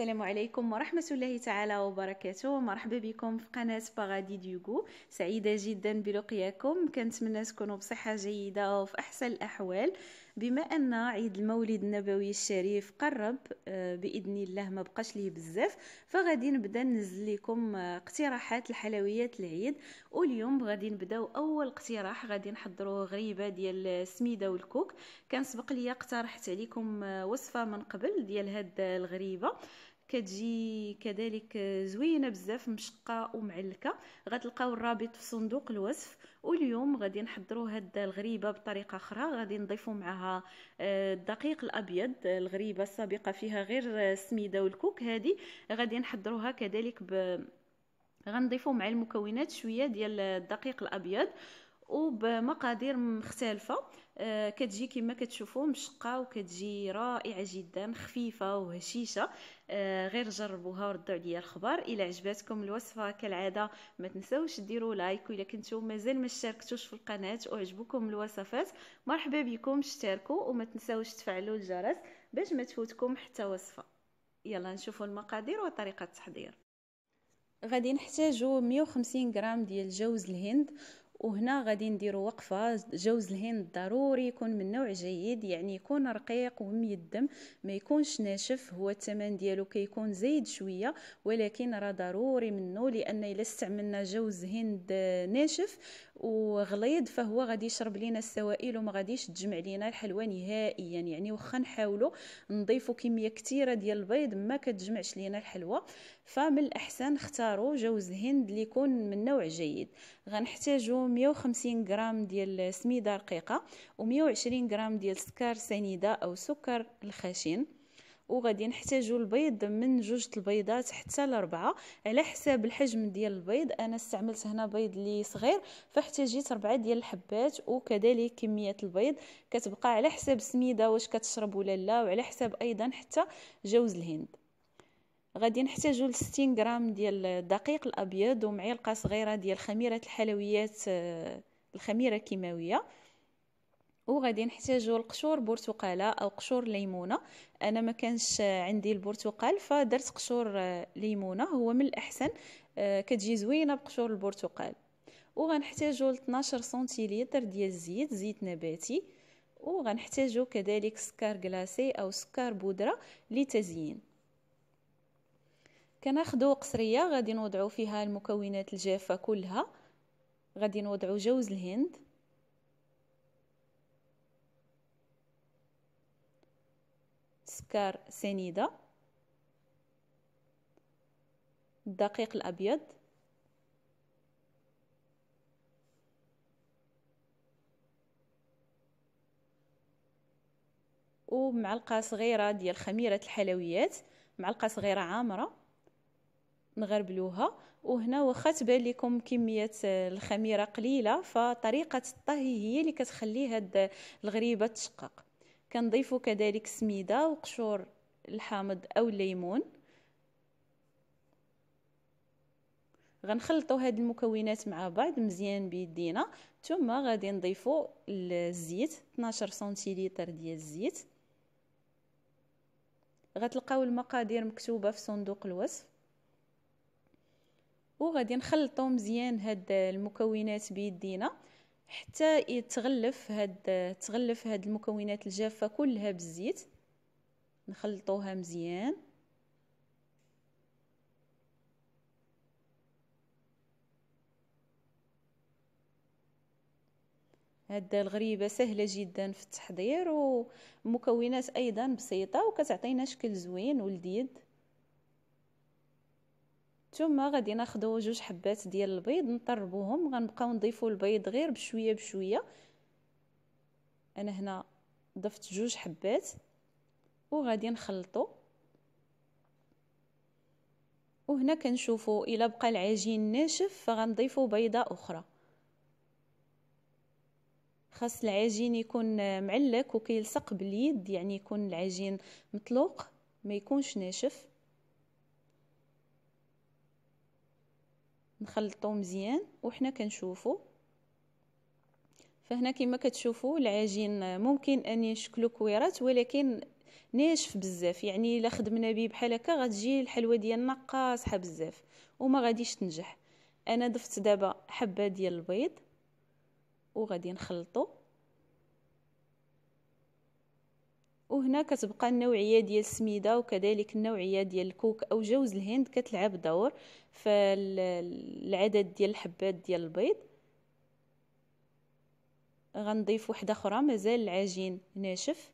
السلام عليكم ورحمة الله تعالى وبركاته مرحبا بكم في قناة باغادي ديوغو سعيدة جدا بلقياكم كنتمنى تكونوا بصحة جيدة وفي أحسن الأحوال بما أن عيد المولد النبوي الشريف قرب آه، بإذن الله ما بقاش ليه بزاف فغادي نبدا ننزل لكم آه، اقتراحات الحلويات العيد واليوم غادي نبداو أول اقتراح غادي نحضره غريبة ديال السميدة والكوك كان سبق لي اقترحت عليكم آه، وصفة من قبل ديال هاد الغريبة كتجي كذلك زوينه بزاف مشقه ومعلكه غتلقاو الرابط في صندوق الوصف واليوم غادي نحضروا هاد الغريبه بطريقه اخرى غادي نضيفوا معها آه، الدقيق الابيض الغريبه السابقه فيها غير السميده والكوك هذه غادي نحضروها كذلك ب غنضيفوا مع المكونات شويه ديال الدقيق الابيض وبمقادير مختلفه آه، كتجي كما كتشوفوا مشقه وكتجي رائعه جدا خفيفه وهشيشه آه، غير جربوها وردوا عليا الخبر الى عجبتكم الوصفه كالعاده ما تنساوش ديروا لايك واذا كنتو مازال ما اشتركتوش في القناه وعجبكم الوصفات مرحبا بكم اشتركوا وما تنساوش تفعلوا الجرس باش ما تفوتكم حتى وصفه يلا نشوفوا المقادير وطريقه التحضير غادي نحتاجو 150 غرام ديال جوز الهند وهنا غادي نديرو وقفه جوز الهند ضروري يكون من نوع جيد يعني يكون رقيق وميدم ما يكونش ناشف هو الثمن ديالو كيكون زايد شويه ولكن راه ضروري منه لان الا استعملنا جوز هند ناشف وغليظ فهو غادي يشرب لينا السوائل وما غاديش تجمع لينا الحلوى نهائيا يعني واخا نحاولوا نضيفوا كميه كثيره ديال البيض ما كتجمعش لينا الحلوى فمن الاحسن نختاروا جوز هند اللي يكون من نوع جيد غنحتاجوا 150 غرام ديال سميده رقيقه و120 غرام ديال سكر سنيده او سكر الخشن وغادي نحتاجو البيض من جوج البيضات حتى لربعة على حساب الحجم ديال البيض انا استعملت هنا بيض لي صغير فاحتاجيت ربعة ديال الحبات وكذلك كميه البيض كتبقى على حساب السميده واش كتشرب ولا لا وعلى حساب ايضا حتى جوز الهند غادي نحتاجو لستين 60 غرام ديال الدقيق الابيض ومعلقه صغيره ديال خميره الحلويات آه، الخميره الكيماويه وغادي نحتاجو القشور برتقاله او قشور ليمونه انا ما كانش عندي البرتقال فدرت قشور آه، ليمونه هو من الاحسن آه، كتجي زوينه بقشور البرتقال وغنحتاجو 12 سنتيلتر ديال الزيت زيت نباتي وغنحتاجو كذلك سكر كلاسي او سكر بودره لتزيين كناخدو قصريه غادي نوضعو فيها المكونات الجافه كلها غادي نوضعو جوز الهند سكر سنيدة الدقيق الأبيض ومعلقة صغيرة ديال خميرة الحلويات معلقة صغيرة عامرة نغربلوها وهنا واخا تبان لكم كميه آه، الخميره قليله فطريقه الطهي هي اللي كتخلي هاد آه، الغريبه تشقق كنضيفو كذلك سميدة وقشور الحامض أو الليمون غنخلطوا هاد المكونات مع بعض مزيان بيدينا ثم غادي نضيفوا الزيت 12 سنتيلتر ديال الزيت غتلقاو المقادير مكتوبه في صندوق الوصف وغادي نخلطوا مزيان هاد المكونات بيدينا حتى يتغلف هاد تغلف هاد المكونات الجافه كلها بالزيت نخلطوها مزيان هاد الغريبة سهلة جدا في التحضير ومكونات أيضا بسيطة وكتعطينا شكل زوين ولذيذ ثم غادي ناخذ جوج حبات ديال البيض نطربوهم غنبقاو نضيفوا البيض غير بشويه بشويه انا هنا ضفت جوج حبات وغادي نخلطو وهنا كنشوفوا الا بقى العجين ناشف فغنضيفوا بيضه اخرى خاص العجين يكون معلك وكيلصق باليد يعني يكون العجين مطلوق ما يكونش ناشف نخلطو مزيان وحنا كنشوفو فهنا كما كتشوفوا العجين ممكن ان يشكلو كويرات ولكن ناشف بزاف يعني الا خدمنا به بحال هكا غتجي الحلوه ديالنا قاصحه بزاف وما غاديش تنجح انا ضفت دابا حبه ديال البيض وغادي نخلطو وهنا كتبقى النوعيه ديال السميده وكذلك النوعيه ديال الكوك او جوز الهند كتلعب دور في العدد ديال الحبات ديال البيض غنضيف وحده اخرى مازال العجين ناشف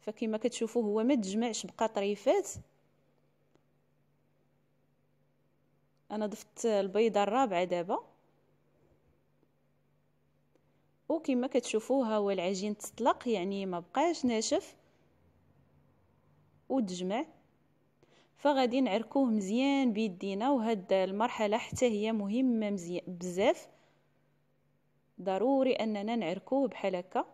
فكما كتشوفوا هو ما تجمعش بقى طريفات انا ضفت البيضه الرابعه دابا وكما كتشوفوها ها هو العجين تطلق يعني ما بقاش ناشف وتجمع فغادي نعركوه مزيان بيدينا وهاد المرحله حتى هي مهمه مزيان بزاف ضروري اننا نعركوه بحال هكا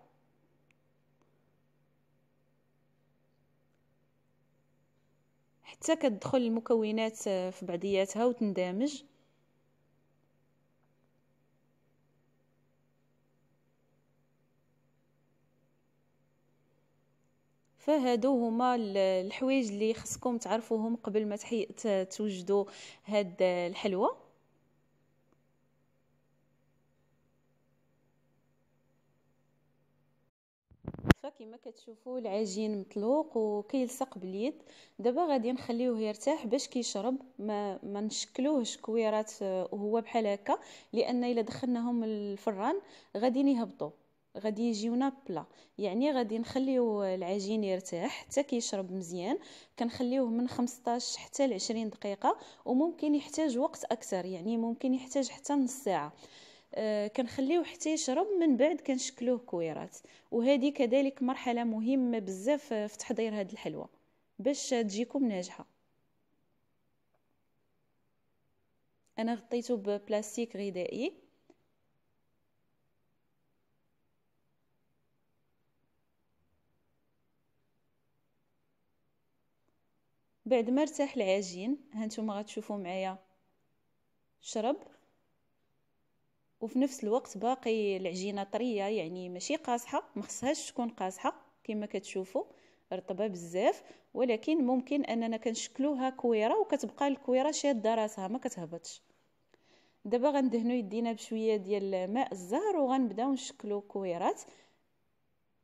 حتى كتدخل المكونات في بعضياتها وتندمج فهادو هما الحوايج اللي خصكم تعرفوهم قبل ما توجدوا هاد الحلوى كما كتشوفوا العجين مطلوق وكيلصق باليد دابا غادي نخليوه يرتاح باش كيشرب ما, ما نشكلوهش كويرات وهو آه، بحال هكا لان الا دخلناهم الفران غادي يهبطوا غادي يجيونا بلا يعني غادي نخليو العجين يرتاح حتى كيشرب مزيان كنخليوه من 15 حتى ل 20 دقيقه وممكن يحتاج وقت اكثر يعني ممكن يحتاج حتى نص ساعه آه كنخليوه حتى يشرب من بعد كنشكلوه كويرات وهذه كذلك مرحله مهمه بزاف في تحضير هذه الحلوى باش تجيكم ناجحه انا غطيته ببلاستيك غذائي بعد ما ارتاح العجين هانتوما غتشوفوا معايا شرب وفي نفس الوقت باقي العجينه طريه يعني ماشي قاصحه ما خصهاش تكون قاصحه كما كتشوفوا رطبه بزاف ولكن ممكن اننا كنشكلوها كويره وكتبقى الكويره شاده راسها ما كتهبطش دابا غندهنو يدينا بشويه ديال ماء الزهر وغنبداو نشكلو كويرات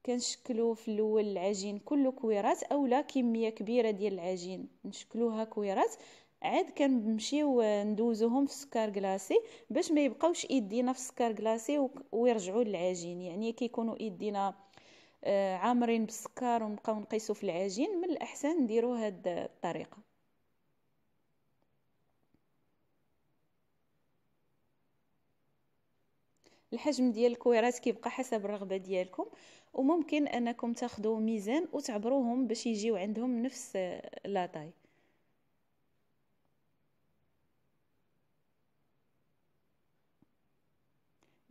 كنشكلو في الاول العجين كله كويرات اولا كميه كبيره ديال العجين نشكلوها كويرات عاد كنمشيو ندوزوهم في السكر كلاصي باش ما يبقاوش يدينا في السكر كلاصي ويرجعوا للعجين يعني كيكونوا يدينا آه، عامرين بالسكر ونبقاو نقيسو في العجين من الاحسن نديرو هاد الطريقه الحجم ديال الكويرات كيبقى حسب الرغبه ديالكم وممكن انكم تاخذوا ميزان وتعبروهم باش يجيو عندهم نفس آه, لا طاي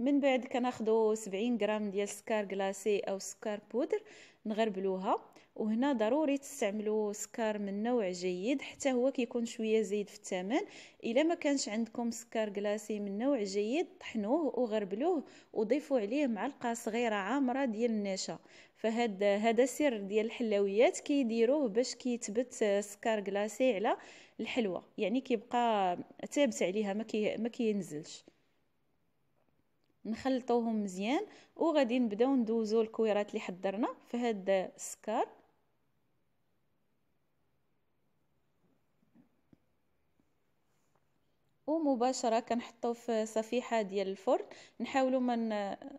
من بعد كناخدو 70 غرام ديال السكر كلاسي او سكر بودر نغربلوها وهنا ضروري تستعملوا سكر من نوع جيد حتى هو كيكون شويه زايد في الثمن الا ما كانش عندكم سكر كلاسي من نوع جيد طحنوه وغربلوه وضيفوا عليه معلقه صغيره عامره ديال النشا فهاد هذا سر ديال الحلاويات كيديروه باش كيتبت سكر كلاسي على الحلوى يعني كيبقى ثابت عليها ما كي نخلطوهم مزيان وغادي نبداو ندوزو الكويرات اللي حضرنا في هاد السكر ومباشره كنحطو في صفيحه ديال الفرن نحاولوا ما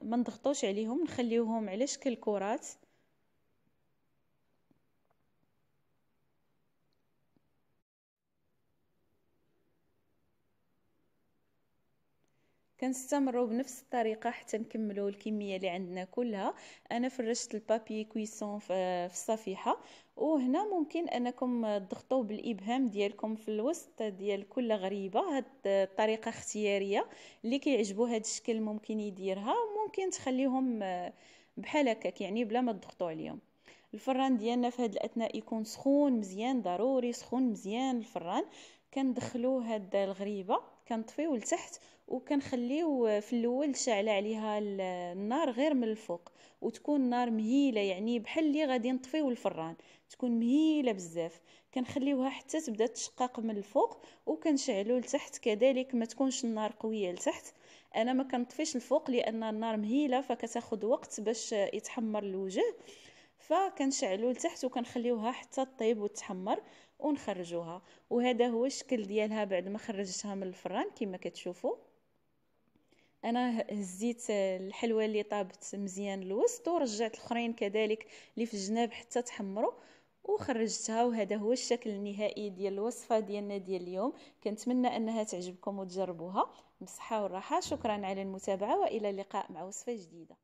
من... نضغطوش عليهم نخليوهم على شكل كرات كنستمروا بنفس الطريقه حتى نكملوا الكميه اللي عندنا كلها انا فرشت البابي كويسون في الصفيحه وهنا ممكن انكم تضغطوا بالابهام ديالكم في الوسط ديال كل غريبه هاد الطريقه اختياريه اللي كيعجبو هاد الشكل ممكن يديرها ممكن تخليهم بحال هكاك يعني بلا ما تضغطوا عليهم الفران ديالنا في هاد الاثناء يكون سخون مزيان ضروري سخون مزيان الفران كندخلو هاد الغريبه كنطفيو لتحت وكنخليو في الاول شعلة عليها النار غير من الفوق وتكون النار مهيله يعني بحال اللي غادي نطفيو الفران تكون مهيله بزاف كنخليوها حتى تبدا تشقق من الفوق وكنشعلو لتحت كذلك ما تكونش النار قويه لتحت انا ما كنطفيش الفوق لان النار مهيله فكتاخد وقت باش يتحمر الوجه فكنشعلو لتحت وكنخليوها حتى طيب وتحمر ونخرجوها وهذا هو الشكل ديالها بعد ما خرجتها من الفران كما كتشوفوا انا هزيت الحلوه اللي طابت مزيان الوسط ورجعت الاخرين كذلك اللي في الجناب حتى تحمروا وخرجتها وهذا هو الشكل النهائي ديال الوصفه ديالنا ديال اليوم كنتمنى انها تعجبكم وتجربوها بالصحه والراحه شكرا على المتابعه والى اللقاء مع وصفه جديده